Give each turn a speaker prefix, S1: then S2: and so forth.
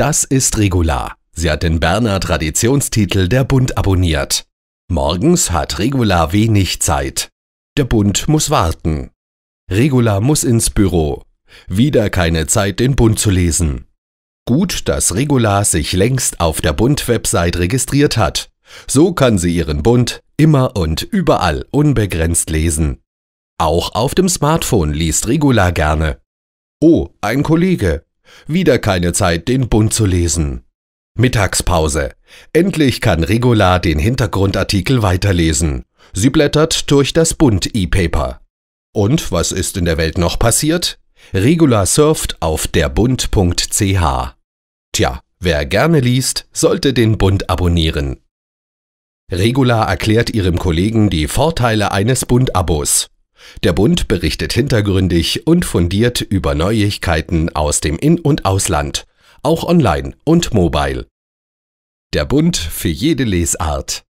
S1: Das ist Regula. Sie hat den Berner Traditionstitel Der Bund abonniert. Morgens hat Regula wenig Zeit. Der Bund muss warten. Regula muss ins Büro. Wieder keine Zeit, den Bund zu lesen. Gut, dass Regula sich längst auf der Bund-Website registriert hat. So kann sie ihren Bund immer und überall unbegrenzt lesen. Auch auf dem Smartphone liest Regula gerne. Oh, ein Kollege. Wieder keine Zeit, den Bund zu lesen. Mittagspause. Endlich kann Regula den Hintergrundartikel weiterlesen. Sie blättert durch das Bund-E-Paper. Und was ist in der Welt noch passiert? Regula surft auf derbund.ch. Tja, wer gerne liest, sollte den Bund abonnieren. Regula erklärt ihrem Kollegen die Vorteile eines Bund-Abos. Der Bund berichtet hintergründig und fundiert über Neuigkeiten aus dem In- und Ausland, auch online und mobile. Der Bund für jede Lesart.